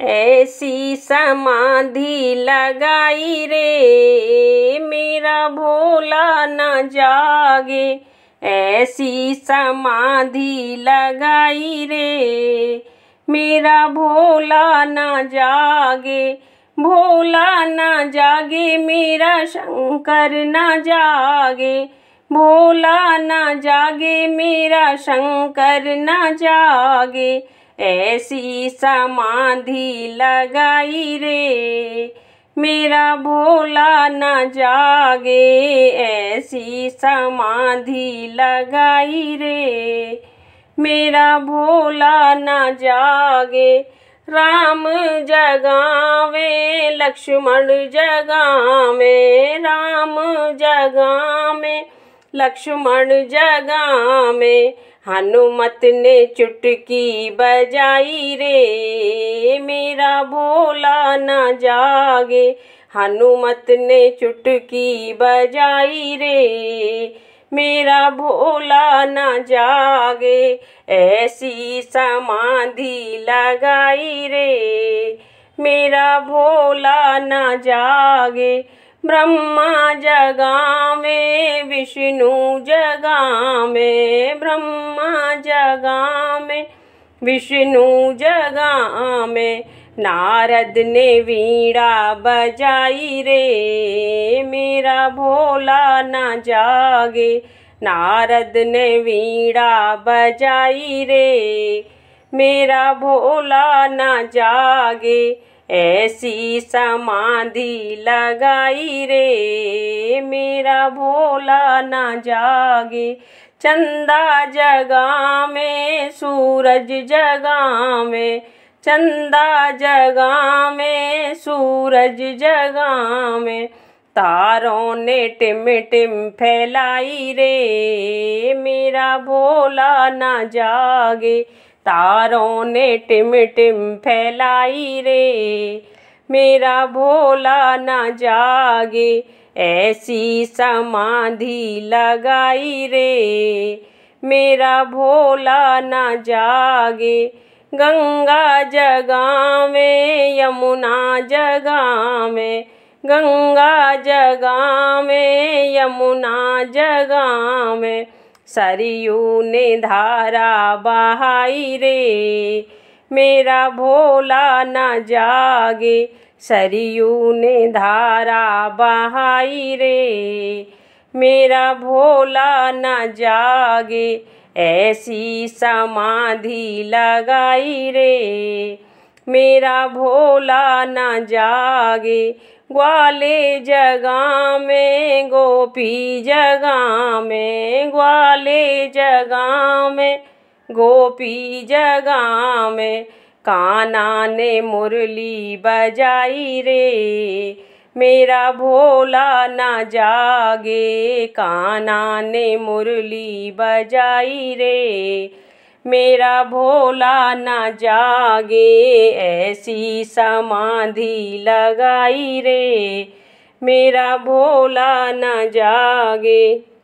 ऐसी समाधि लगाई रे मेरा भोला न जागे ऐसी समाधि लगाई रे मेरा भोला न जागे भोला न जागे मेरा शंकर न जागे भोला न जागे मेरा शंकर न जागे ऐसी समाधि लगाई रे मेरा भोला न जागे ऐसी समाधि लगाई रे मेरा भोला न जागे राम जगावे लक्ष्मण जगावे राम जगावे लक्ष्मण जगावे हनुमत ने चुटकी बजाई रे मेरा भोला न जागे हनुमत ने चुटकी बजाई रे मेरा भोला न जागे ऐसी समाधि लगाई रे मेरा भोला न जागे ब्रह्मा जगा में विष्णु जगा में ब्रह्म जगा में विष्णु जगा में नारद ने वीणा बजाई रे मेरा भोला ना जागे नारद ने वीणा बजाई रे मेरा भोला ना जागे ऐसी समाधि लगाई रे मेरा भोला ना जागे चंदा जगा में सूरज जगा में चंदा जगा में सूरज जगा में तारों ने टिम टिम फैलाई रे मेरा भोला ना जागे तारों ने टिम टिम फैलाई रे मेरा भोला ना जागे ऐसी समाधि लगाई रे मेरा भोला न जागे गंगा जगावे यमुना जगावे गंगा जगावे यमुना जगावे सरयू ने धारा बहाई रे मेरा भोला न जागे सरयू ने धारा बहाई रे मेरा भोला न जागे ऐसी समाधि लगाई रे मेरा भोला न जागे ग्वाले जगा में गोपी जगा में ग्वाले जगा में गोपी जगा में काना ने मुरली बजाई रे मेरा भोला ना जागे काना ने मुरली बजाई रे मेरा भोला ना जागे ऐसी समाधि लगाई रे मेरा भोला न जागे